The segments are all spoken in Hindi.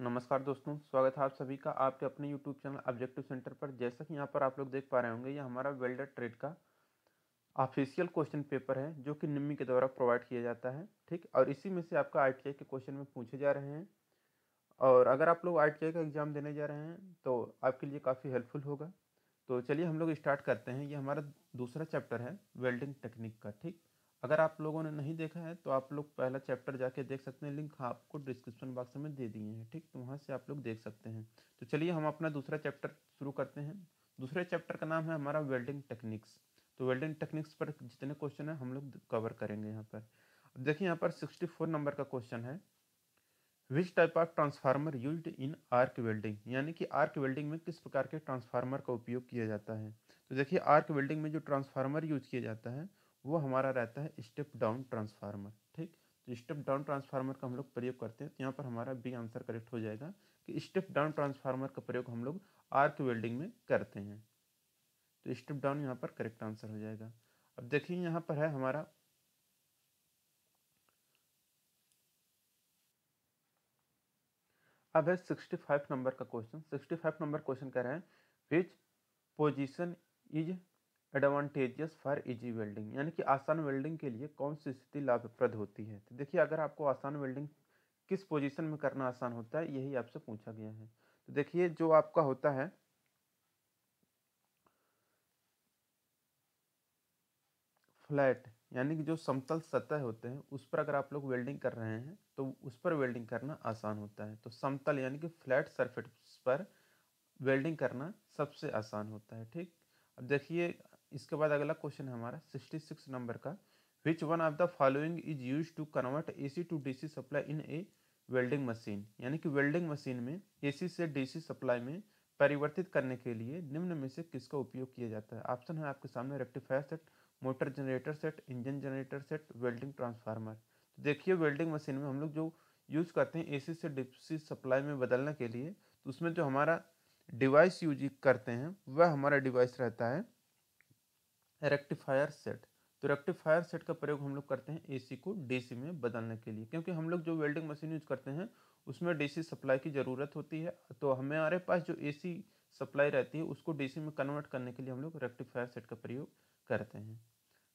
नमस्कार दोस्तों स्वागत है आप सभी का आपके अपने यूट्यूब चैनल ऑब्जेक्टिव सेंटर पर जैसा कि यहाँ पर आप लोग देख पा रहे होंगे ये हमारा वेल्डर ट्रेड का ऑफिशियल क्वेश्चन पेपर है जो कि निम्मी के द्वारा प्रोवाइड किया जाता है ठीक और इसी में से आपका आई के क्वेश्चन में पूछे जा रहे हैं और अगर आप लोग आई का एग्ज़ाम देने जा रहे हैं तो आपके लिए काफ़ी हेल्पफुल होगा तो चलिए हम लोग स्टार्ट करते हैं ये हमारा दूसरा चैप्टर है वेल्डिंग टेक्निक का ठीक अगर आप लोगों ने नहीं देखा है तो आप लोग पहला चैप्टर जाके देख सकते हैं लिंक आपको डिस्क्रिप्शन बॉक्स में दे दिए हैं ठीक तो वहाँ से आप लोग देख सकते हैं तो चलिए हम अपना दूसरा चैप्टर शुरू करते हैं दूसरे चैप्टर का नाम है हमारा वेल्डिंग टेक्निक्स तो वेल्डिंग टेक्निक्स पर जितने क्वेश्चन हैं हम लोग कवर करेंगे यहाँ पर अब देखिए यहाँ पर सिक्सटी फोर नंबर का क्वेश्चन है which type of transformer use in arc welding यानी कि आर्क वेल्डिंग में किस प्रकार के ट्रांसफार्मर का उपयोग किया जाता है तो देखिए आर्क वेल्डिंग में जो ट्रांसफार्मर यूज किया जाता है वो हमारा रहता है स्टेप डाउन ट्रांसफार्मर ठीक तो स्टेप डाउन ट्रांसफार्मर का हम लोग प्रयोग करते हैं तो यहाँ पर हमारा बी आंसर करेक्ट हो जाएगा कि स्टेप डाउन ट्रांसफार्मर का प्रयोग हम लोग आर्क वेल्डिंग में करते हैं तो स्टेप डाउन यहाँ पर करेक्ट आंसर हो जाएगा अब देखिए यहाँ पर है हमारा अब है सिक्सटी फाइव नंबर का question sixty five number question कह रहे हैं which position is advantages for easy welding यानी कि आसान वेल्डिंग के लिए कौन सी स्थिति लाभप्रद होती है तो देखिए अगर आपको आसान वेल्डिंग किस पोजीशन में करना आसान होता है यही आपसे पूछा गया है तो देखिए जो आपका होता है फ्लैट यानी कि जो समतल सतह होते हैं उस पर अगर आप लोग वेल्डिंग कर रहे हैं तो उस पर वेल्डिंग करना आसान होता है तो समतल यानी कि फ्लैट सरफेस पर वेल्डिंग करना सबसे आसान होता है ठीक अब देखिए इसके बाद अगला क्वेश्चन है हमारा 66 नंबर का which one of the following is use to convert AC to DC supply in a welding machine यानी कि वेल्डिंग मशीन में एसी से डीसी सप्लाई में परिवर्तित करने के लिए निम्न में से किसका उपयोग किया जाता है ऑप्शन है आपके सामने rectifier set motor generator set engine generator set welding transformer तो देखिए वेल्डिंग मशीन में हम लोग जो यूज़ करते हैं एसी से डीसी सप्लाई में बदलने के लिए तो उसमें जो हमारा डिवाइस यूज करते हैं वह हमारा डिवाइस रहता है रेक्टिफायर सेट तो रेक्टिफायर सेट का प्रयोग हम लोग करते हैं एसी को डीसी में बदलने के लिए क्योंकि हम लोग जो वेल्डिंग मशीन यूज करते हैं उसमें डीसी सप्लाई की ज़रूरत होती है तो हमारे पास जो एसी सप्लाई रहती है उसको डीसी में कन्वर्ट करने के लिए हम लोग रेक्टिफायर सेट का प्रयोग करते हैं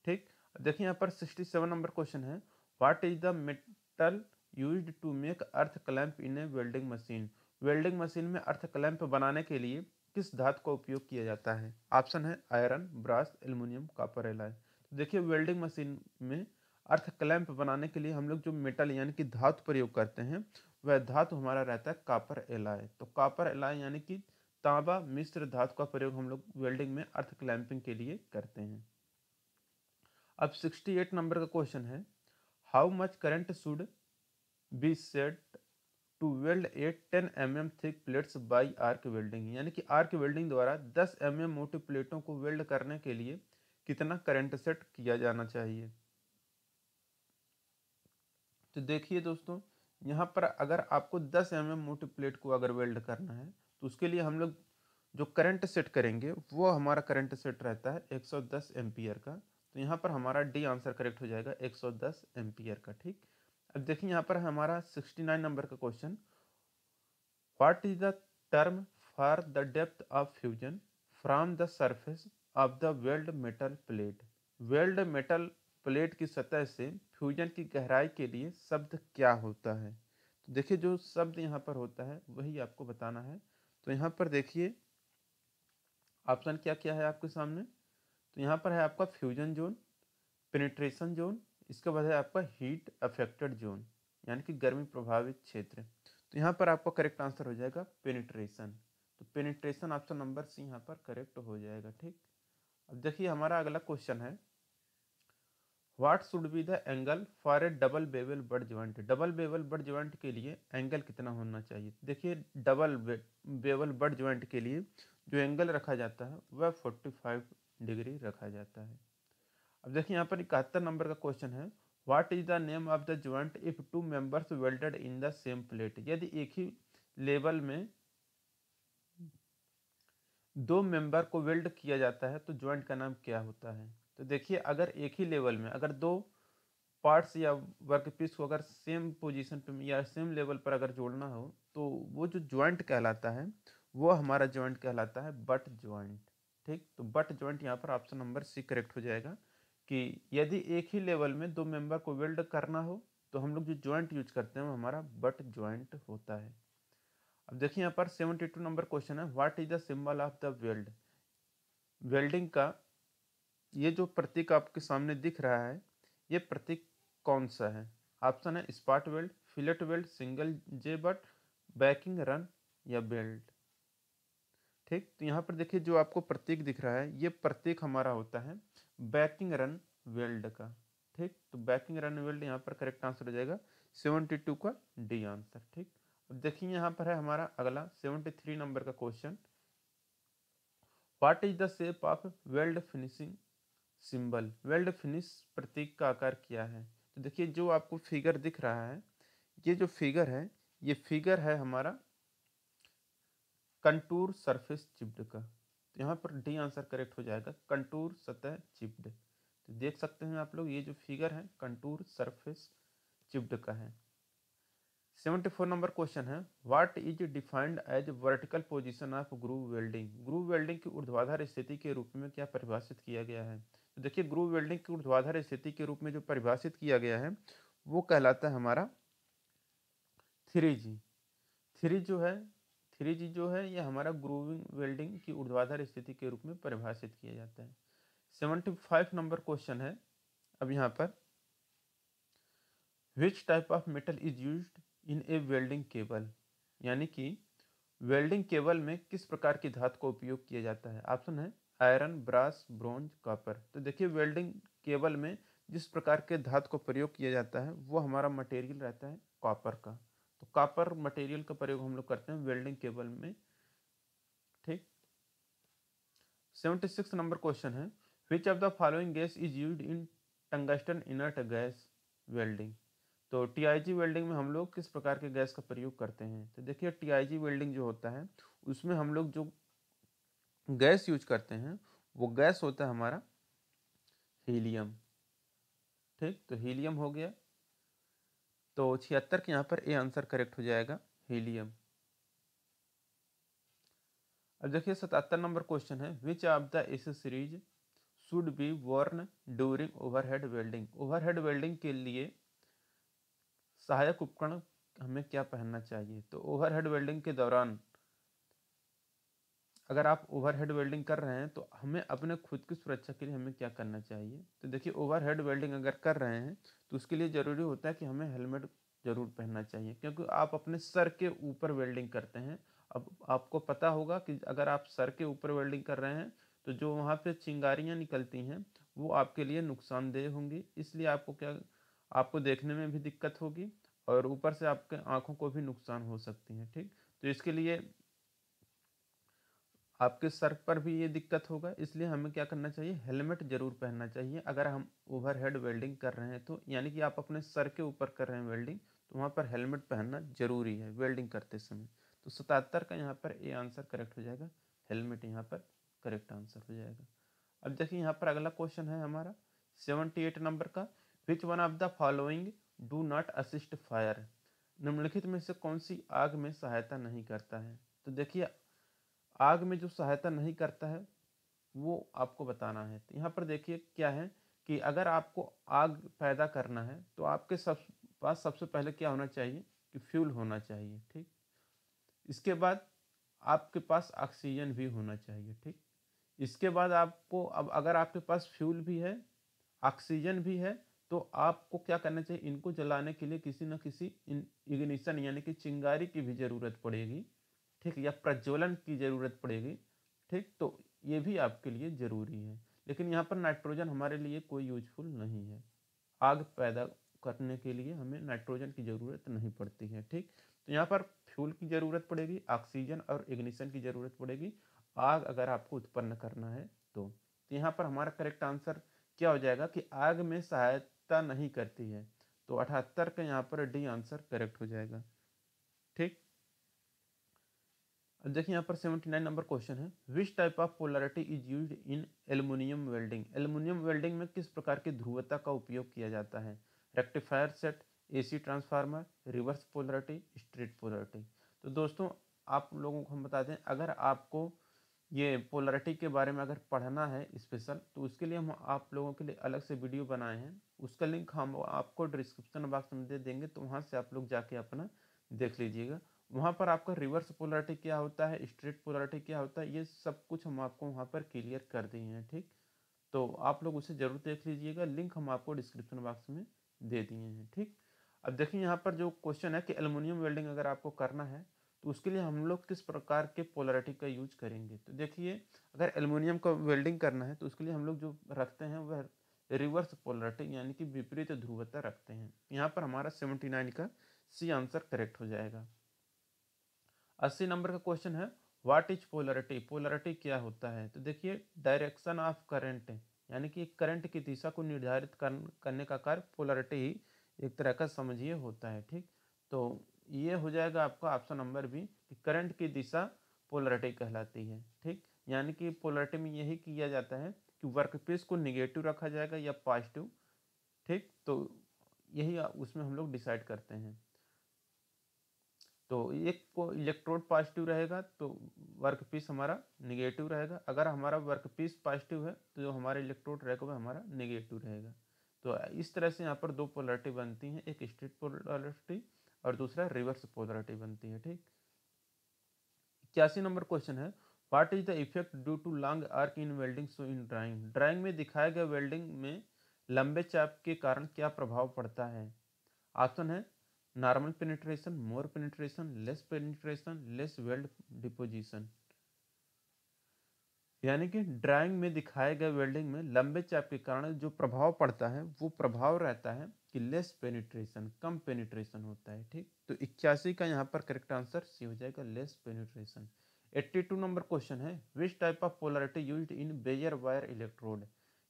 ठीक देखिए यहाँ पर सिक्सटी सेवन नंबर क्वेश्चन है what is the metal use to make earth clamp in a welding machine welding machine में अर्थ क्लैम्प बनाने के लिए किस धातु का उपयोग किया जाता है ऑप्शन है iron brass aluminium copper alloy तो देखिए वेल्डिंग मशीन में अर्थ क्लैंप बनाने के लिए हम लोग जो मेटल यानी कि धातु प्रयोग करते हैं वह धातु हमारा रहता है कॉपर एलाय तो कॉपर एलाय यानी कि तांबा मिश्र धातु का प्रयोग हम लोग वेल्डिंग में अर्थ क्लैंपिंग के लिए करते हैं अब 68 नंबर का क्वेश्चन है how much current should be set to weld at ten M M thick plates by arc welding यानी कि आर्क वेल्डिंग द्वारा दस एम एम मोटी प्लेटों को वेल्ड करने के लिए कितना करंट सेट किया जाना चाहिए तो देखिए दोस्तों यहाँ पर अगर आपको 10 एम एम मोटी प्लेट को अगर वेल्ड करना है तो उसके लिए हम लोग जो करंट सेट करेंगे वो हमारा करंट सेट रहता है 110 एम्पियर का तो यहाँ पर हमारा डी आंसर करेक्ट हो जाएगा 110 एम्पियर का ठीक अब देखिए यहाँ पर हमारा 69 नंबर का question what is the term for the depth of fusion from the surface of the weld metal plate weld metal plate की सतह से फ्यूजन की गहराई के लिए शब्द क्या होता है तो देखिए जो शब्द यहाँ पर होता है वही आपको बताना है तो यहाँ पर देखिए ऑप्शन क्या क्या है आपके सामने तो यहाँ पर है आपका फ्यूजन जोन पेनिट्रेशन जोन इसका बाद है आपका हीट अफेक्टेड जोन यानी कि गर्मी प्रभावित क्षेत्र तो यहाँ पर आपका करेक्ट आंसर हो जाएगा पेनिट्रेशन तो पेनिट्रेशन ऑप्शन नंबर सी यहाँ पर करेक्ट हो जाएगा ठीक अब देखिए हमारा अगला क्वेश्चन है what should be the angle for a double bevel butt joint double bevel butt joint के लिए एंगल कितना होना चाहिए देखिए डबल बेवल बर्ड ज्वाइंट के लिए जो एंगल रखा जाता है वह फाइव डिग्री रखा जाता है अब देखिए यहाँ पर इकहत्तर नंबर का क्वेश्चन है what is the name of the joint if two members welded in the same plate यदि एक ही लेवल में दो मेंबर को वेल्ड किया जाता है तो ज्वाइंट का नाम क्या होता है तो देखिए अगर एक ही लेवल में अगर दो पार्ट्स या वर्क पीस को अगर सेम पोजीशन पे या सेम लेवल पर अगर जोड़ना हो तो वो जो ज्वाइंट कहलाता है वो हमारा ज्वाइंट कहलाता है बट ज्वाइंट ठीक तो बट ज्वाइंट यहाँ पर ऑप्शन नंबर सी करेक्ट हो जाएगा कि यदि एक ही लेवल में दो मेंबर को वेल्ड करना हो तो हम लोग जो ज्वाइंट यूज करते हैं वो हमारा बट ज्वाइंट होता है अब देखिए यहाँ पर सेवेंटी टू नंबर क्वेश्चन है what is the symbol of the weld welding का ये जो प्रतीक आपके सामने दिख रहा है ये प्रतीक कौन सा है ऑप्शन है spot weld fillet weld single J butt backing run या बेल्ट ठीक तो यहाँ पर देखिए जो आपको प्रतीक दिख रहा है ये प्रतीक हमारा होता है बैकिंग रन वेल्ड का ठीक तो बैकिंग रन वेल्ड यहाँ पर करेक्ट आंसर हो जाएगा सेवेंटी टू का डी आंसर ठीक अब देखिए यहाँ पर है हमारा अगला सेवेंटी थ्री नंबर का question what is the shape of weld finishing symbol weld finish प्रतीक का आकार क्या है तो देखिए जो आपको फिगर दिख रहा है ये जो फिगर है ये फिगर है हमारा कंटूर सरफेस चिप्ड का तो यहाँ पर डी आंसर करेक्ट हो जाएगा कंटूर सतह चिप्ड तो देख सकते हैं आप लोग ये जो फिगर है कंटूर सरफेस चिप्ड का है सेवेंटी फोर नंबर क्वेश्चन है what is defined as vertical position of groove welding groove welding की ऊर्ध्वाधर स्थिति के रूप में क्या परिभाषित किया गया है तो देखिए ग्रूव वेल्डिंग की ऊर्ध्वाधर स्थिति के रूप में जो परिभाषित किया गया है वो कहलाता है हमारा थ्री जी थ्री जो है थ्री जी जो है ये हमारा ग्रोविंग वेल्डिंग की ऊर्ध्वाधर स्थिति के रूप में परिभाषित किया जाता है सेवेंटी फाइव नंबर क्वेश्चन है अब यहाँ पर which type of metal is use in a welding cable यानी कि वेल्डिंग केबल में किस प्रकार की धातु का उपयोग किया जाता है ऑप्शन है आयरन ब्रास ब्रॉन्ज कॉपर तो देखिए वेल्डिंग केबल में जिस प्रकार के धातु को प्रयोग किया जाता है वो हमारा मटेरियल रहता है कॉपर का तो कॉपर मटेरियल का प्रयोग हम लोग करते हैं वेल्डिंग केबल में ठीक सेवेंटी सिक्स नंबर क्वेश्चन है which of the following gas is use in tungsten inert gas welding तो टीआईजी वेल्डिंग में हम लोग किस प्रकार के गैस का प्रयोग करते हैं तो देखिए टीआईजी वेल्डिंग जो होता है उसमें हम लोग जो गैस यूज करते हैं वो गैस होता है हमारा हीलियम ठीक तो हीलियम हो गया तो छिहत्तर के यहाँ पर ए आंसर करेक्ट हो जाएगा हीलियम अब देखिए सतहत्तर नंबर क्वेश्चन है which of the S series should be worn during overhead welding overhead welding के लिए सहायक उपकरण हमें क्या पहनना चाहिए तो ओवरहेड वेल्डिंग के दौरान अगर आप ओवरहेड वेल्डिंग कर रहे हैं तो हमें अपने खुद की सुरक्षा के लिए हमें क्या करना चाहिए तो देखिए ओवरहेड वेल्डिंग अगर कर रहे हैं तो उसके लिए ज़रूरी होता है कि हमें हेलमेट ज़रूर पहनना चाहिए क्योंकि आप अपने सर के ऊपर वेल्डिंग करते हैं अब आपको पता होगा कि अगर आप सर के ऊपर वेल्डिंग कर रहे हैं तो जो वहाँ पर चिंगारियाँ निकलती हैं वो आपके लिए नुकसानदेह होंगी इसलिए आपको क्या आपको देखने में भी दिक्कत होगी और ऊपर से आपके आँखों को भी नुकसान हो सकती है ठीक तो इसके लिए आपके सर पर भी ये दिक्कत होगा इसलिए हमें क्या करना चाहिए हेलमेट ज़रूर पहनना चाहिए अगर हम ओवर हेड वेल्डिंग कर रहे हैं तो यानी कि आप अपने सर के ऊपर कर रहे हैं वेल्डिंग तो वहाँ पर हेलमेट पहनना ज़रूरी है वेल्डिंग करते समय तो सतहत्तर का यहाँ पर ए आंसर करेक्ट हो जाएगा हेलमेट यहाँ पर करेक्ट आंसर हो जाएगा अब देखिए यहाँ पर अगला क्वेश्चन है हमारा सेवनटी एट नंबर का which one of the following do not assist fire निम्नलिखित में से कौन सी आग में सहायता नहीं करता है तो देखिए आग में जो सहायता नहीं करता है वो आपको बताना है तो यहाँ पर देखिए क्या है कि अगर आपको आग पैदा करना है तो आपके सब पास सबसे पहले क्या होना चाहिए कि फ्यूल होना चाहिए ठीक इसके बाद आपके पास ऑक्सीजन भी होना चाहिए ठीक इसके बाद आपको अब अगर आपके पास फ्यूल भी है ऑक्सीजन भी है तो आपको क्या करना चाहिए इनको जलाने के लिए किसी न किसी इग्निशन यानी कि चिंगारी की भी ज़रूरत पड़ेगी ठीक या प्रज्वलन की ज़रूरत पड़ेगी ठीक तो ये भी आपके लिए ज़रूरी है लेकिन यहाँ पर नाइट्रोजन हमारे लिए कोई यूजफुल नहीं है आग पैदा करने के लिए हमें नाइट्रोजन की ज़रूरत नहीं पड़ती है ठीक तो यहाँ पर फ्यूल की ज़रूरत पड़ेगी ऑक्सीजन और इग्निशन की ज़रूरत पड़ेगी आग अगर आपको उत्पन्न करना है तो, तो यहाँ पर हमारा करेक्ट आंसर क्या हो जाएगा कि आग में सहायता नहीं करती है तो अठहत्तर का यहाँ पर डी आंसर करेक्ट हो जाएगा ठीक देखिए यहाँ पर 79 नंबर क्वेश्चन है which type of polarity is use in aluminium welding aluminium welding में किस प्रकार की ध्रुवता का उपयोग किया जाता है rectifier set AC transformer reverse polarity straight polarity तो दोस्तों आप लोगों को हम बता दें अगर आपको ये पोलरिटी के बारे में अगर पढ़ना है स्पेशल तो उसके लिए हम आप लोगों के लिए अलग से वीडियो बनाए हैं उसका लिंक हम आपको डिस्क्रिप्शन बॉक्स में दे देंगे तो वहाँ से आप लोग जाके अपना देख लीजिएगा वहाँ पर आपका रिवर्स पोलरिटी क्या होता है स्ट्रेट पोलरिटी क्या होता है ये सब कुछ हम आपको वहाँ पर क्लियर कर दिए हैं ठीक तो आप लोग उसे ज़रूर देख लीजिएगा लिंक हम आपको डिस्क्रिप्शन बॉक्स में दे दिए हैं ठीक अब देखिए यहाँ पर जो क्वेश्चन है कि एलुमिनियम वेल्डिंग अगर आपको करना है तो उसके लिए हम लोग किस प्रकार के पोलरिटी का यूज करेंगे तो देखिए अगर एलुमिनियम का वेल्डिंग करना है तो उसके लिए हम लोग जो रखते हैं वह रिवर्स पोलरिटी यानी कि विपरीत ध्रुवता रखते हैं यहाँ पर हमारा सेवेंटी नाइन का सी आंसर करेक्ट हो जाएगा अस्सी नंबर का क्वेश्चन है व्हाट इज पोलरिटी पोलरिटी क्या होता है तो देखिए डायरेक्शन ऑफ करंट यानी कि करंट की दिशा को निर्धारित करने का कार्य पोलरिटी ही एक तरह का समझिए होता है ठीक तो ये हो जाएगा आपका ऑप्शन नंबर बी कि करंट की दिशा पोलरिटी कहलाती है ठीक यानी कि पोलरिटी में यही किया जाता है कि वर्क पीस को निगेटिव रखा जाएगा या पॉजिटिव ठीक तो यही उसमें हम लोग डिसाइड करते हैं तो एक को इलेक्ट्रोड पॉजिटिव रहेगा तो वर्क पीस हमारा निगेटिव रहेगा अगर हमारा वर्क पीस पॉजिटिव है तो जो हमारे इलेक्ट्रोड रहेगा वह हमारा निगेटिव रहेगा तो इस तरह से यहाँ पर दो पोलरिटी बनती हैं एक स्ट्रीट पोलरिटी और दूसरा रिवर्स पोलरिटी बनती है ठीक इक्यासी नंबर क्वेश्चन है what is the effect due to long arc in welding so in drawing drawing में दिखाया गया वेल्डिंग में लंबे चाप के कारण क्या प्रभाव पड़ता है ऑप्शन है normal penetration more penetration less penetration less weld deposition यानी कि ड्राइंग में दिखाए गए वेल्डिंग में लंबे चाप के कारण जो प्रभाव पड़ता है वो प्रभाव रहता है कि लेस पेनिट्रेशन कम पेनिट्रेशन होता है ठीक तो इक्यासी का यहाँ पर करेक्ट आंसर सी हो जाएगा लेस पेनिट्रेशन 82 नंबर क्वेश्चन है which type of polarity used in bare wire electrode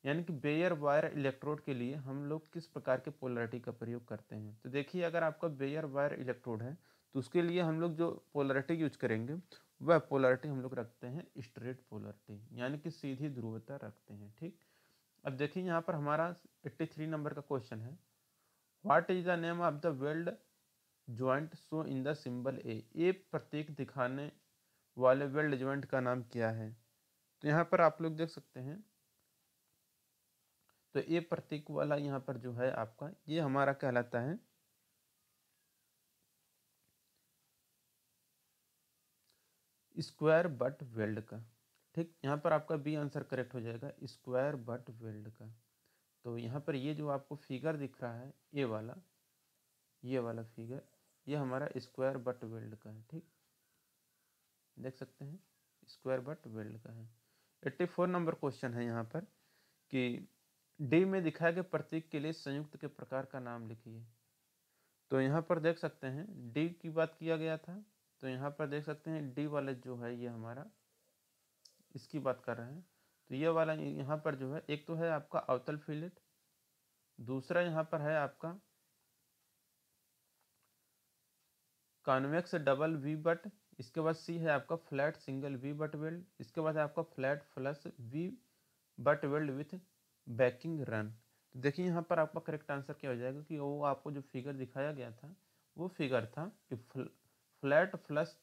यानी कि बेयर वायर इलेक्ट्रोड के लिए हम लोग किस प्रकार के पोलरिटी का प्रयोग करते हैं तो देखिए अगर आपका बेयर वायर इलेक्ट्रोड है तो उसके लिए हम लोग जो पोलरिटी यूज करेंगे वह पोलरिटी हम लोग रखते हैं स्ट्रेट पोलरिटी यानी कि सीधी ध्रुवता रखते हैं ठीक अब देखिए यहाँ पर हमारा 83 नंबर का क्वेश्चन है what is the name of the weld joint so in the symbol A A प्रतीक दिखाने वाले वेल्ड ज्वाइंट का नाम क्या है तो यहाँ पर आप लोग देख सकते हैं तो ए प्रतीक वाला यहाँ पर जो है आपका ये हमारा कहलाता है स्क्वायर बट वेल्ड का ठीक यहाँ पर आपका बी आंसर करेक्ट हो जाएगा स्क्वायर बट वेल्ड का तो यहाँ पर ये जो आपको फिगर दिख रहा है ए वाला ये वाला फिगर ये हमारा स्क्वायर बट वेल्ड का है ठीक देख सकते हैं स्क्वायर बट वेल्ड का है एट्टी फोर नंबर क्वेश्चन है यहाँ पर कि डी में दिखाया गया प्रतीक के लिए संयुक्त के प्रकार का नाम लिखिए तो यहाँ पर देख सकते हैं डी की बात किया गया था तो यहाँ पर देख सकते हैं डी वाला जो है ये हमारा इसकी बात कर रहे हैं तो ये वाला यहाँ पर जो है एक तो है आपका अवतल फिलेट दूसरा यहाँ पर है आपका कॉन्वेक्स डबल वी बट इसके बाद सी है आपका flat single V butt weld इसके बाद है आपका flat plus V butt weld with backing run तो देखिए यहाँ पर आपका करेक्ट आंसर क्या हो जाएगा कि वो आपको जो फिगर दिखाया गया था वो फिगर था कि flat plus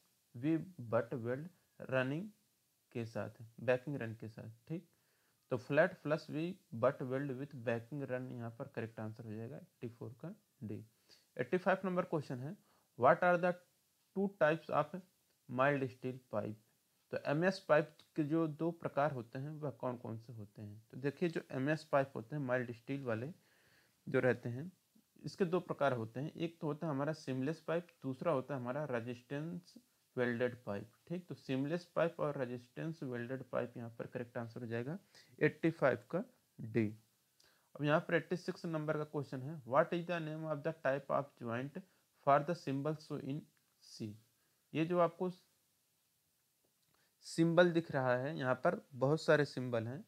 V butt weld running के साथ बैकिंग रन के साथ ठीक तो flat plus V butt weld with backing run यहाँ पर करेक्ट आंसर हो जाएगा एट्टी फोर का D eighty five number question है what are the two types of mild steel pipe तो एम एस पाइप के जो दो प्रकार होते हैं वह कौन कौन से होते हैं तो देखिए जो एम एस पाइप होते हैं माइल्ड स्टील वाले जो रहते हैं इसके दो प्रकार होते हैं एक तो होता है हमारा सिमलेस पाइप दूसरा होता है हमारा रजिस्टेंस वेल्डेड पाइप ठीक तो सिमलेस पाइप और रजिस्टेंस वेल्डेड पाइप यहाँ पर करेक्ट आंसर हो जाएगा एट्टी फाइव का डी अब यहाँ पर एट्टी सिक्स नंबर का क्वेश्चन है what is the name of the type of joint for the symbols so in C ये जो आपको सिंबल दिख रहा है यहाँ पर बहुत सारे सिंबल हैं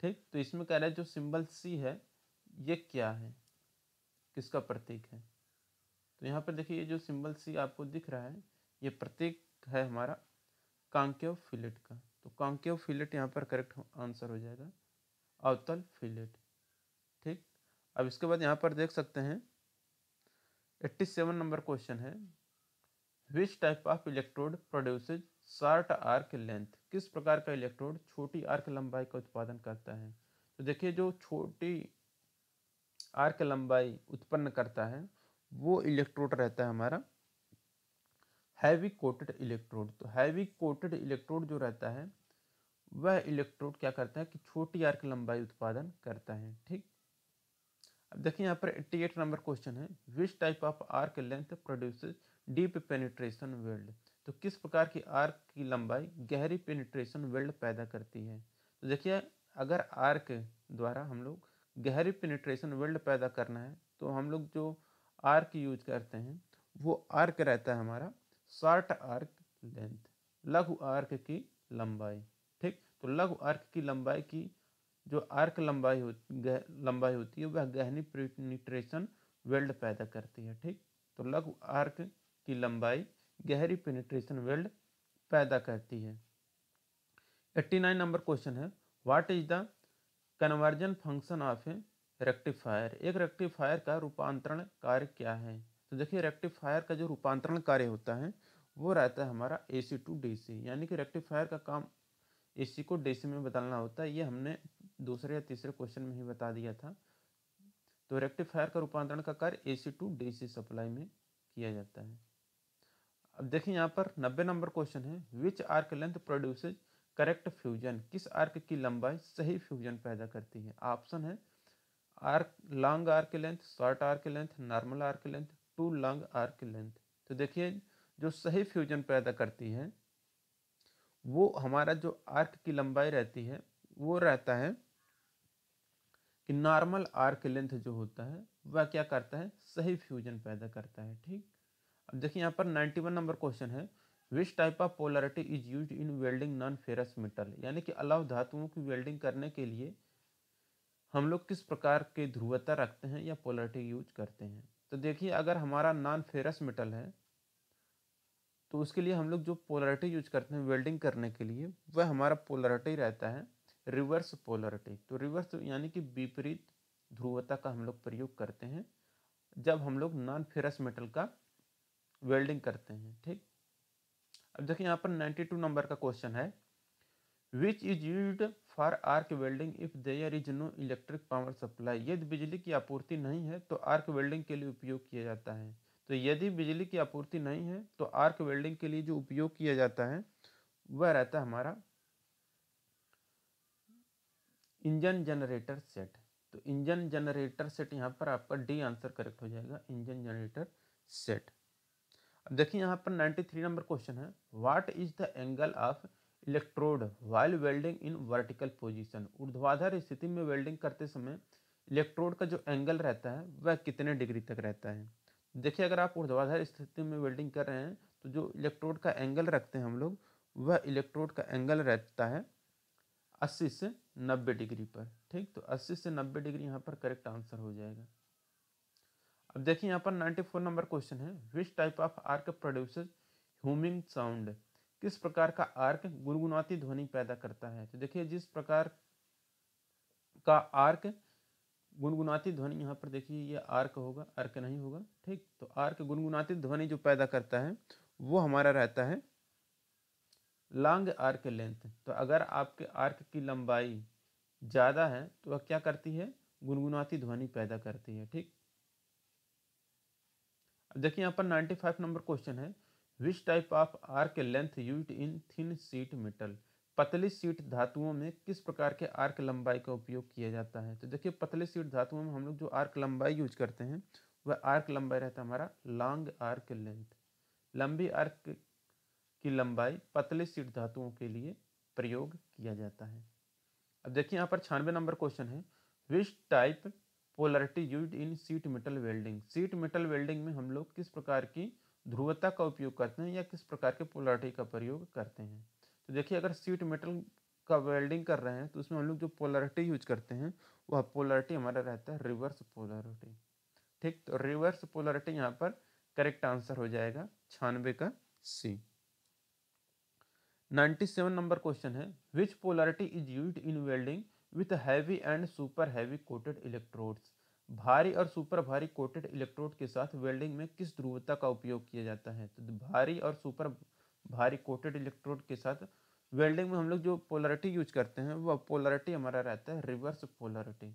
ठीक तो इसमें कह रहा है जो सिंबल सी है ये क्या है किसका प्रतीक है तो यहाँ पर देखिए ये जो सिंबल सी आपको दिख रहा है ये प्रतीक है हमारा कांक्यो फिलेट का तो कांकेव फिलेट यहाँ पर करेक्ट आंसर हो जाएगा अवतल फिलेट ठीक अब इसके बाद यहाँ पर देख सकते हैं एट्टी सेवन नंबर क्वेश्चन है which type of electrode produces short arc length किस प्रकार का इलेक्ट्रोड छोटी आर्क लंबाई का उत्पादन करता है तो देखिए जो छोटी आर्क लंबाई उत्पन्न करता है वो इलेक्ट्रोड रहता है हमारा हैवी कोटेड इलेक्ट्रोड तो हैवी कोटेड इलेक्ट्रोड जो रहता है वह इलेक्ट्रोड क्या करता है कि छोटी आर्क लंबाई उत्पादन करता है ठीक अब देखिए यहाँ पर 88 नंबर क्वेश्चन है which type of arc length produces deep penetration weld तो किस प्रकार की आर्क की लंबाई गहरी पेनिट्रेशन वेल्ड पैदा करती है तो देखिए अगर आर्क द्वारा हम लोग गहरी पेनिट्रेशन वेल्ड पैदा करना है तो हम लोग जो आर्क यूज करते हैं वो आर्क रहता है हमारा शॉर्ट आर्क लेंथ लघु आर्क की लंबाई ठीक तो लघु आर्क की लंबाई की जो आर्क लंबाई हो गह, लंबाई होती है वह गहनी पेनिट्रेशन वेल्ड पैदा करती है ठीक तो लघु आर्क की लंबाई गहरी पेनिट्रेशन वेल्ड पैदा करती है 89 नंबर क्वेश्चन है what is the conversion function of a rectifier एक रेक्टिफायर का रूपांतरण कार्य क्या है तो देखिए रेक्टिफायर का जो रूपांतरण कार्य होता है वो रहता है हमारा ए सी टू डी सी यानी कि रेक्टिफायर का काम ए सी को डी सी में बदलना होता है ये हमने दूसरे या तीसरे क्वेश्चन में ही बता दिया था तो रेक्टिफायर का रूपांतरण का कार्य A C to D C supply में किया जाता है अब देखिए यहाँ पर नब्बे नंबर क्वेश्चन है which arc length produces correct fusion किस आर्क की लंबाई सही फ्यूजन पैदा करती है ऑप्शन है arc long arc length short arc length normal arc length too long arc length तो देखिए जो सही फ्यूजन पैदा करती है वो हमारा जो आर्क की लंबाई रहती है वो रहता है कि नॉर्मल आर्क लेंथ जो होता है वह क्या करता है सही फ्यूजन पैदा करता है ठीक देखिए यहाँ पर 91 नंबर क्वेश्चन है which type of polarity is use in welding non ferrous metal यानी कि अलाव धातुओं की वेल्डिंग करने के लिए हम लोग किस प्रकार के ध्रुवता रखते हैं या पोलरिटी यूज करते हैं तो देखिए अगर हमारा नॉन फेरस मेटल है तो उसके लिए हम लोग जो पोलरिटी यूज करते हैं वेल्डिंग करने के लिए वह हमारा पोलरिटी रहता है रिवर्स पोलरिटी तो रिवर्स तो यानी कि विपरीत ध्रुवता का हम लोग प्रयोग करते हैं जब हम लोग नॉन फेरस मेटल का वेल्डिंग करते हैं ठीक अब देखिए यहाँ पर 92 नंबर का क्वेश्चन है which is use for arc welding if there is no electric power supply यदि बिजली की आपूर्ति नहीं है तो आर्क वेल्डिंग के लिए उपयोग किया जाता है तो यदि बिजली की आपूर्ति नहीं है तो आर्क वेल्डिंग के लिए जो उपयोग किया जाता है वह रहता है हमारा इंजन जनरेटर सेट तो इंजन जनरेटर सेट यहाँ पर आपका डी आंसर करेक्ट हो जाएगा इंजन जनरेटर सेट अब देखिए यहाँ पर 93 नंबर क्वेश्चन है what is the angle of electrode while welding in vertical position ऊर्ध्वाधर स्थिति में वेल्डिंग करते समय इलेक्ट्रोड का जो एंगल रहता है वह कितने डिग्री तक रहता है देखिए अगर आप ऊर्ध्वाधर स्थिति में वेल्डिंग कर रहे हैं तो जो इलेक्ट्रोड का एंगल रखते हैं हम लोग वह इलेक्ट्रोड का एंगल रहता है अस्सी से नब्बे डिग्री पर ठीक तो अस्सी से नब्बे डिग्री यहाँ पर करेक्ट आंसर हो जाएगा अब देखिए यहाँ पर 94 नंबर क्वेश्चन है which type of arc produce humming sound किस प्रकार का आर्क गुनगुनाती ध्वनि पैदा करता है तो देखिए जिस प्रकार का आर्क गुनगुनाती ध्वनि यहाँ पर देखिए ये आर्क होगा आर्क नहीं होगा ठीक तो आर्क गुनगुनाती ध्वनि जो पैदा करता है वो हमारा रहता है लॉन्ग आर्क लेंथ तो अगर आपके आर्क की लंबाई ज़्यादा है तो वह क्या करती है गुनगुनाती ध्वनि पैदा करती है ठीक देखिए यहाँ पर 95 नंबर क्वेश्चन है which type of arc length use in thin sheet metal पतली सीट धातुओं में किस प्रकार के आर्क लंबाई का उपयोग किया जाता है तो देखिए पतली सीट धातुओं में हम लोग जो आर्क लंबाई यूज करते हैं वह आर्क लंबाई रहता है हमारा लॉन्ग आर्क लेंथ लंबी आर्क की लंबाई पतली सीट धातुओं के लिए प्रयोग किया जाता है अब देखिए यहाँ पर छानवे नंबर क्वेश्चन है which type polarity use in sheet metal welding sheet metal welding में हम लोग किस प्रकार की ध्रुवता का उपयोग करते हैं या किस प्रकार के पोलरिटी का प्रयोग करते हैं तो देखिए अगर सीट मेटल का वेल्डिंग कर रहे हैं तो उसमें हम लोग जो पोलरिटी यूज करते हैं वह पोलरिटी हमारा रहता है रिवर्स पोलरिटी ठीक तो रिवर्स पोलरिटी यहाँ पर करेक्ट आंसर हो जाएगा छानवे का सी 97 नंबर क्वेश्चन है which polarity is use in welding with heavy and super heavy coated electrodes भारी और सुपर भारी कोटेड इलेक्ट्रोड के साथ वेल्डिंग में किस ध्रुवता का उपयोग किया जाता है तो भारी और सुपर भारी कोटेड इलेक्ट्रोड के साथ वेल्डिंग में हम लोग जो पोलरिटी यूज करते हैं वह पोलरिटी हमारा रहता है रिवर्स पोलरिटी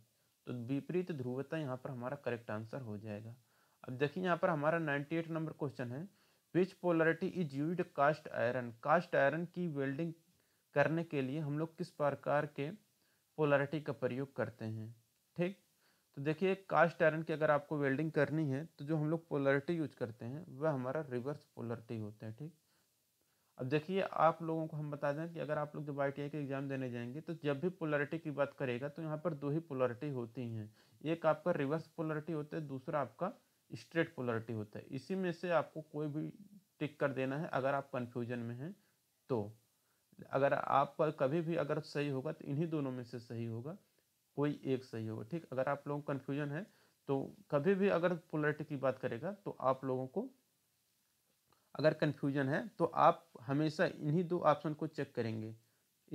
तो विपरीत ध्रुवता यहाँ पर हमारा करेक्ट आंसर हो जाएगा अब देखिए यहाँ पर हमारा 98 नंबर क्वेश्चन है which polarity is use cast iron cast iron की वेल्डिंग करने के लिए हम लोग किस प्रकार के पोलैरिटी का प्रयोग करते हैं ठीक तो देखिए कास्ट आयरन की अगर आपको वेल्डिंग करनी है तो जो हम लोग पोलैरिटी यूज करते हैं वह हमारा रिवर्स पोलैरिटी होता है ठीक अब देखिए आप लोगों को हम बता दें कि अगर आप लोग जब आई के एग्ज़ाम देने जाएंगे तो जब भी पोलरिटी की बात करेगा तो यहाँ पर दो ही पोलरिटी होती हैं एक आपका रिवर्स पोलरिटी होता है दूसरा आपका स्ट्रेट पोलरिटी होता है इसी में से आपको कोई भी टिक कर देना है अगर आप कन्फ्यूजन में हैं तो अगर पर कभी भी अगर सही होगा तो इन्हीं दोनों में से सही होगा कोई एक सही होगा ठीक अगर आप लोगों को कन्फ्यूजन है तो कभी भी अगर पोलरिटी की बात करेगा तो आप लोगों को अगर कन्फ्यूजन है तो आप हमेशा इन्हीं दो ऑप्शन को चेक करेंगे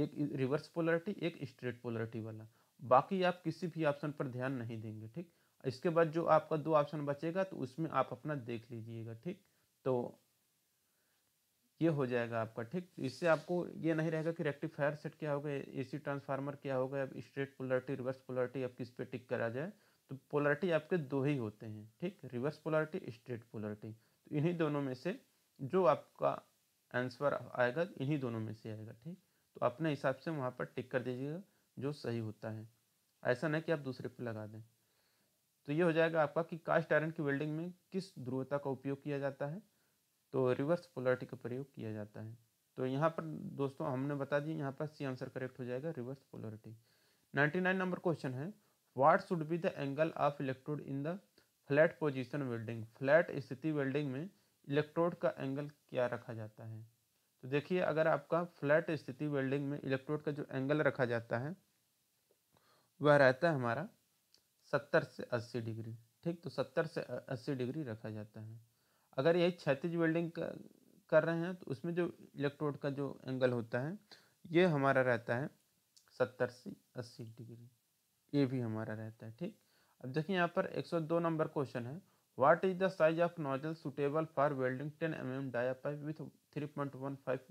एक रिवर्स पोलरिटी एक स्ट्रेट पोलरिटी वाला बाकी आप किसी भी ऑप्शन पर ध्यान नहीं देंगे ठीक इसके बाद जो आपका दो ऑप्शन बचेगा तो उसमें आप अपना देख लीजिएगा ठीक तो ये हो जाएगा आपका ठीक इससे आपको ये नहीं रहेगा कि रेक्टिफायर सेट क्या होगा एसी ट्रांसफार्मर क्या होगा अब स्ट्रेट पोलरिटी रिवर्स पोलरिटी अब किस पे टिक करा जाए तो पोलरिटी आपके दो ही होते हैं ठीक रिवर्स पोलरिटी स्ट्रेट पोलरिटी तो इन्हीं दोनों में से जो आपका आंसर आएगा इन्हीं दोनों में से आएगा ठीक तो अपने हिसाब से वहाँ पर टिक कर दीजिएगा जो सही होता है ऐसा नहीं कि आप दूसरे पर लगा दें तो ये हो जाएगा आपका कि कास्ट आयरन की वेल्डिंग में किस ध्रुवता का उपयोग किया जाता है तो रिवर्स पोलरिटी का प्रयोग किया जाता है तो यहाँ पर दोस्तों हमने बता दिया यहाँ पर सी आंसर करेक्ट हो जाएगा reverse ninety nine number question है what should be the angle of electrode in the flat position welding flat स्थिति वेल्डिंग में इलेक्ट्रोड का एंगल क्या रखा जाता है तो देखिए अगर आपका फ्लैट स्थिति वेल्डिंग में इलेक्ट्रोड का जो एंगल रखा जाता है वह रहता है हमारा सत्तर से अस्सी डिग्री ठीक तो सत्तर से अस्सी डिग्री रखा जाता है अगर यही क्षतिज वेल्डिंग कर रहे हैं तो उसमें जो इलेक्ट्रोड का जो एंगल होता है ये हमारा रहता है सत्तर से अस्सी डिग्री ये भी हमारा रहता है ठीक अब देखिए यहाँ पर एक नंबर क्वेश्चन है what is the size of nozzle suitable for welding ten M M dia pipe with three point one five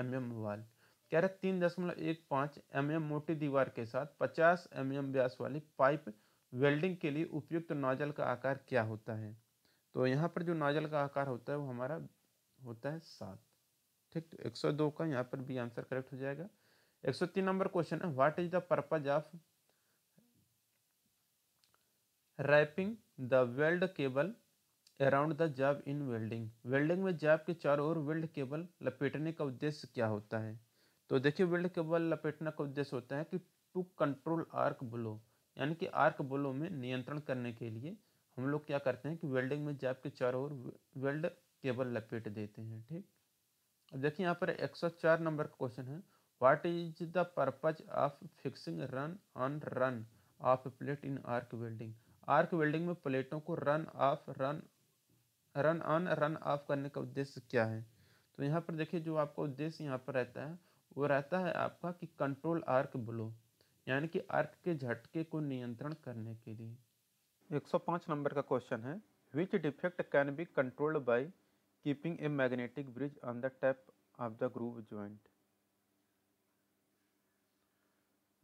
M M wall कह रहे तीन दशमलव एक पाँच एम mm एम मोटी दीवार के साथ पचास एम mm एम व्यास वाली पाइप वेल्डिंग के लिए उपयुक्त नॉजल का आकार क्या होता है तो यहाँ पर जो नाजल का आकार होता है वो हमारा होता है सात ठीक तो एक सौ दो का यहाँ पर भी आंसर करेक्ट हो जाएगा एक सौ तीन नंबर क्वेश्चन है what is the purpose of wrapping the weld cable around the job in welding welding में जॉब के चारों ओर वेल्ड केबल लपेटने का उद्देश्य क्या होता है तो देखिए वेल्ड केबल लपेटने का उद्देश्य होता है कि टू कंट्रोल आर्क ब्लो यानी कि आर्क ब्लो में नियंत्रण करने के लिए हम लोग क्या करते हैं कि वेल्डिंग में जैप के चारों ओर वेल्ड केबल लपेट देते हैं ठीक अब देखिए यहाँ पर 104 नंबर का क्वेश्चन है what is the purpose of fixing run on run off plate in arc welding arc welding में प्लेटों को run off run run on run off करने का उद्देश्य क्या है तो यहाँ पर देखिए जो आपका उद्देश्य यहाँ पर रहता है वो रहता है आपका कि कंट्रोल आर्क ब्लो यानी कि आर्क के झटके को नियंत्रण करने के लिए 105 नंबर का क्वेश्चन है which defect can be controlled by keeping a magnetic bridge on the top of the groove joint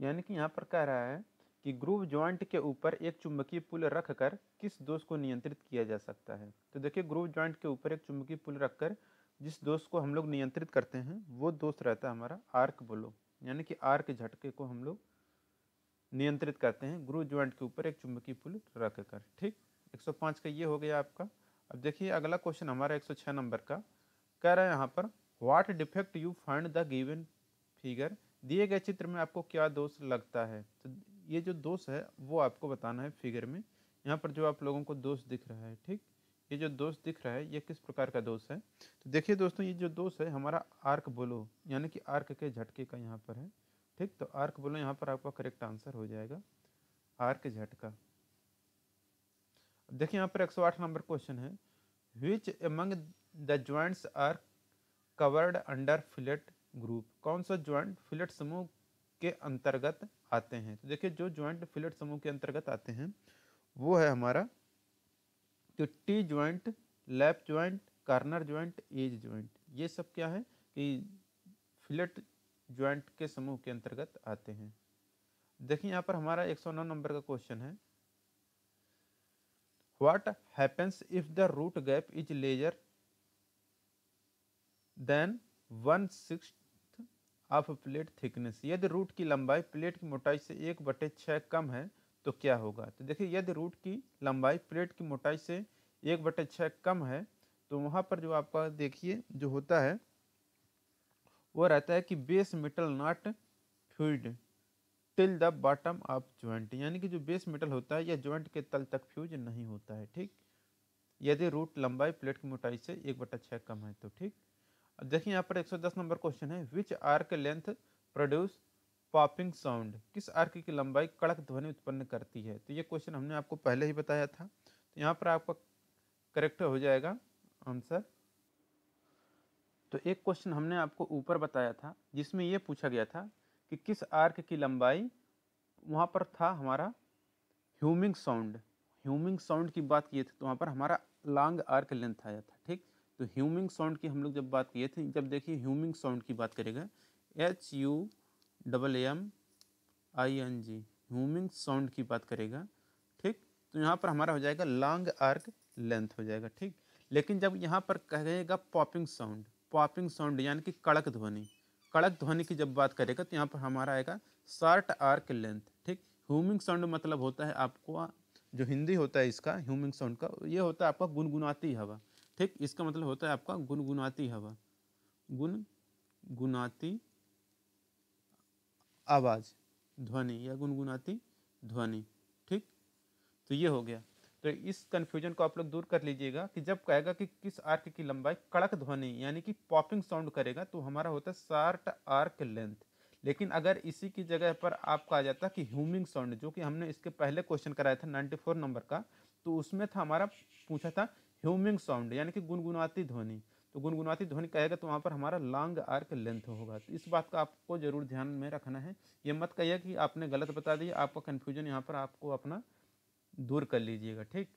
यानी कि यहाँ पर कह रहा है कि ग्रूव ज्वाइंट के ऊपर एक चुंबकीय पुल रखकर किस दोष को नियंत्रित किया जा सकता है तो देखिए ग्रूव ज्वाइंट के ऊपर एक चुंबकीय पुल रखकर जिस दोष को हम लोग नियंत्रित करते हैं वो दोष रहता है हमारा आर्क बोलो यानी कि आर्क झटके को हम लोग नियंत्रित करते हैं ग्रू ज्वाइंट के ऊपर एक चुंबकीय पुल रख कर ठीक 105 का ये हो गया आपका अब देखिए अगला क्वेश्चन हमारा 106 नंबर का कह रहा है यहाँ पर what defect you find the given figure दिए गए चित्र में आपको क्या दोष लगता है तो ये जो दोष है वो आपको बताना है फिगर में यहाँ पर जो आप लोगों को दोष दिख रहा है ठीक ये जो दोष दिख रहा है ये किस प्रकार का दोष है तो देखिए दोस्तों ये जो दोष है हमारा आर्क बोलो यानी कि आर्क के झटके का यहाँ पर है ठीक तो आर्क बोलो यहाँ पर आपका करेक्ट आंसर हो जाएगा आर्क झटका देखिए यहाँ पर 108 नंबर क्वेश्चन है which among the joints are covered under fillet group कौन सा ज्वाइंट फिलेट समूह के अंतर्गत आते हैं तो देखिए जो ज्वाइंट फिलेट समूह के अंतर्गत आते हैं वो है हमारा तो T joint lap joint corner joint edge joint ये सब क्या है कि फिलेट ज्वाइंट के समूह के अंतर्गत आते हैं देखिए यहाँ पर हमारा 109 नंबर का क्वेश्चन है what happens if the root gap is larger than one six of plate thickness यदि रूट की लंबाई प्लेट की मोटाई से एक बटे छः कम है तो क्या होगा तो देखिए यदि रूट की लंबाई प्लेट की मोटाई से एक बटे छः कम है तो वहाँ पर जो आपका देखिए जो होता है वो रहता है कि base metal not fuse till the bottom of joint यानी कि जो बेस मेटल होता है यह ज्वाइंट के तल तक फ्यूज नहीं होता है ठीक यदि रूट लंबाई प्लेट की मोटाई से एक बटा छः कम है तो ठीक अब देखिए यहाँ पर 110 नंबर क्वेश्चन है which arc length produce popping sound किस आर्क की लंबाई कड़क ध्वनि उत्पन्न करती है तो ये क्वेश्चन हमने आपको पहले ही बताया था तो यहाँ पर आपका करेक्ट हो जाएगा आंसर तो एक क्वेश्चन हमने आपको ऊपर बताया था जिसमें ये पूछा गया था कि किस आर्क की लंबाई वहाँ पर था हमारा ह्यूमिंग साउंड ह्यूमिंग साउंड की बात किए थे तो वहाँ पर हमारा लॉन्ग आर्क लेंथ आया था ठीक तो ह्यूमिंग साउंड की हम लोग जब बात किए थे जब देखिए ह्यूमिंग साउंड की बात करेगा H U double M I N G humming sound की बात करेगा ठीक तो यहाँ पर हमारा हो जाएगा लॉन्ग आर्क लेंथ हो जाएगा ठीक लेकिन जब यहाँ पर कहेगा पॉपिंग साउंड पॉपिंग साउंड यानी कि कड़क ध्वनि कड़क ध्वनि की जब बात करेगा तो यहाँ पर हमारा आएगा शॉर्ट आर्क लेंथ ठीक ह्यूमिंग साउंड मतलब होता है आपको जो हिंदी होता है इसका ह्यूमिंग साउंड का ये होता है आपका गुनगुनाती हवा ठीक इसका मतलब होता है आपका गुनगुनाती हवा गुनगुनाती आवाज़ ध्वनि या गुनगुनाती ध्वनि ठीक तो ये हो गया तो इस कन्फ्यूजन को आप लोग दूर कर लीजिएगा कि जब कहेगा कि किस आर्क की लंबाई कड़क ध्वनि यानी कि पॉपिंग साउंड करेगा तो हमारा होता है शार्ट आर्क लेंथ लेकिन अगर इसी की जगह पर आपका आ जाता कि ह्यूमिंग साउंड जो कि हमने इसके पहले क्वेश्चन कराया था 94 नंबर का तो उसमें था हमारा पूछा था ह्यूमिंग साउंड यानी कि गुनगुनाती ध्वनि तो गुनगुनाती ध्वनि कहेगा तो वहाँ पर हमारा लॉन्ग आर्क लेंथ होगा तो इस बात का आपको जरूर ध्यान में रखना है ये मत कहिए कि आपने गलत बता दिया आपका कन्फ्यूजन यहाँ पर आपको अपना दूर कर लीजिएगा ठीक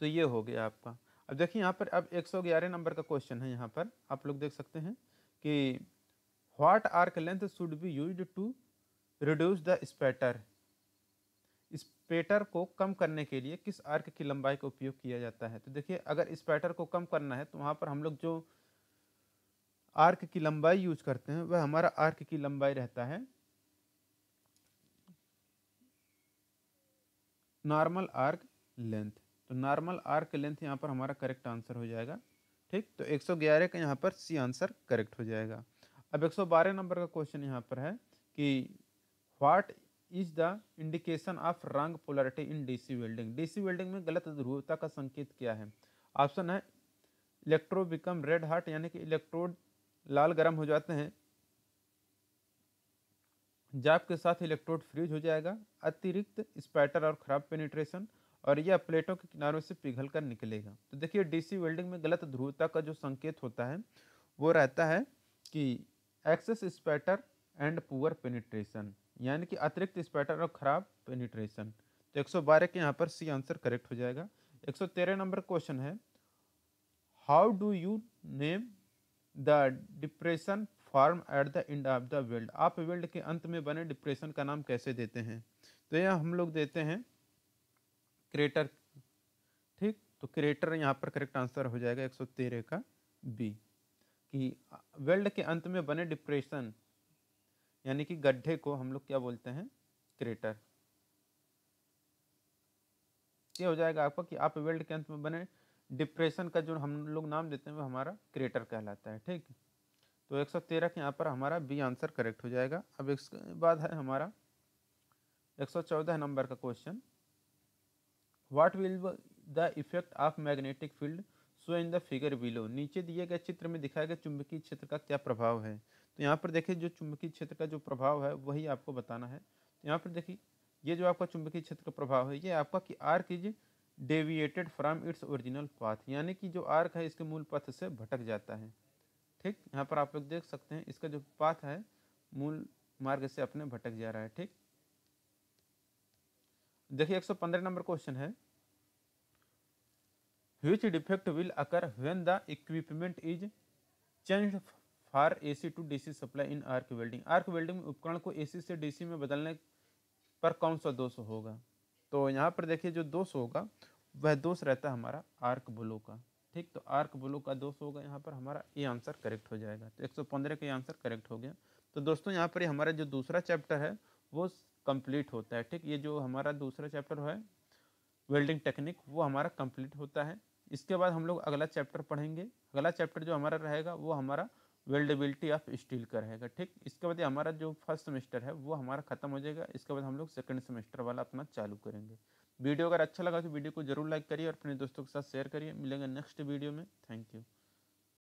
तो ये हो गया आपका अब देखिए यहाँ पर अब 111 नंबर का क्वेश्चन है यहाँ पर आप लोग देख सकते हैं कि what arc length should be use to reduce the spatter spatter को कम करने के लिए किस आर्क की लंबाई का उपयोग किया जाता है तो देखिए अगर स्पेटर को कम करना है तो वहाँ पर हम लोग जो आर्क की लंबाई यूज करते हैं वह हमारा आर्क की लंबाई रहता है नॉर्मल आर्क लेंथ तो नॉर्मल आर्क लेंथ यहाँ पर हमारा करेक्ट आंसर हो जाएगा ठीक तो 111 का यहाँ पर सी आंसर करेक्ट हो जाएगा अब 112 नंबर का क्वेश्चन यहाँ पर है कि what is the indication of wrong polarity in DC welding DC welding में गलत ध्रुवता का संकेत क्या है ऑप्शन है इलेक्ट्रो बिकम रेड हार्ट यानी कि इलेक्ट्रोड लाल गर्म हो जाते हैं जाप के साथ इलेक्ट्रोड फ्रीज हो जाएगा अतिरिक्त स्पैटर और खराब पेनिट्रेशन और यह प्लेटों के किनारों से पिघल कर निकलेगा तो देखिए डीसी वेल्डिंग में गलत ध्रुवता का जो संकेत होता है वो रहता है कि excess spatter and poor penetration यानी कि अतिरिक्त स्पैटर और खराब पेनिट्रेशन तो 112 के यहाँ पर सी आंसर करेक्ट हो जाएगा 113 नंबर क्वेश्चन है how do you name the depression form at the end of the world आप वर्ल्ड के अंत में बने डिप्रेशन का नाम कैसे देते हैं तो यह हम लोग देते हैं क्रेटर ठीक तो क्रेटर यहाँ पर करेक्ट आंसर हो जाएगा 113 का बी कि वर्ल्ड के अंत में बने डिप्रेशन यानी कि गड्ढे को हम लोग क्या बोलते हैं क्रेटर ये हो जाएगा आपका कि आप वर्ल्ड के अंत में बने डिप्रेशन का जो हम लोग नाम देते हैं वो हमारा क्रेटर कहलाता है ठीक है तो 113 के यहाँ पर हमारा बी आंसर करेक्ट हो जाएगा अब इसके बाद है हमारा 114 नंबर का question what will the effect of magnetic field shown in the figure below नीचे दिए गए चित्र में दिखाया गया चुंबकीय क्षेत्र का क्या प्रभाव है तो यहाँ पर देखिए जो चुंबकीय क्षेत्र का जो प्रभाव है वही आपको बताना है तो यहाँ पर देखिए ये जो आपका चुंबकीय क्षेत्र का प्रभाव है ये आपका कि arc is deviated from its original path यानी कि जो आर्क है इसके मूल पथ से भटक जाता है ठीक यहाँ पर आप लोग देख सकते हैं इसका जो पाथ है मूल मार्ग से अपने भटक जा रहा है ठीक देखिए 115 नंबर क्वेश्चन है which defect will occur when the equipment is changed for AC to DC supply in arc welding arc welding में उपकरण को AC से DC में बदलने पर कौन सा दोष होगा तो यहाँ पर देखिए जो दोष होगा वह दोष रहता है हमारा आर्क ब्लो का ठीक तो आर्क ब्लू का दोष होगा यहाँ पर हमारा ये आंसर करेक्ट हो जाएगा तो 115 का ये आंसर करेक्ट हो गया तो दोस्तों यहाँ पर हमारा जो दूसरा चैप्टर है वो कंप्लीट होता है ठीक ये जो हमारा दूसरा चैप्टर है वेल्डिंग टेक्निक वो हमारा कंप्लीट होता है इसके बाद हम लोग अगला चैप्टर पढ़ेंगे अगला चैप्टर जो हमारा रहेगा वो हमारा वेल्डेबिलिटी ऑफ स्टील का रहेगा ठीक इसके बाद हमारा जो फर्स्ट सेमेस्टर है वो हमारा ख़त्म हो जाएगा इसके बाद हम लोग सेकेंड सेमेस्टर वाला अपना चालू करेंगे वीडियो अगर अच्छा लगा तो वीडियो को जरूर लाइक करिए और अपने दोस्तों के साथ शेयर करिए मिलेंगे नेक्स्ट वीडियो में थैंक यू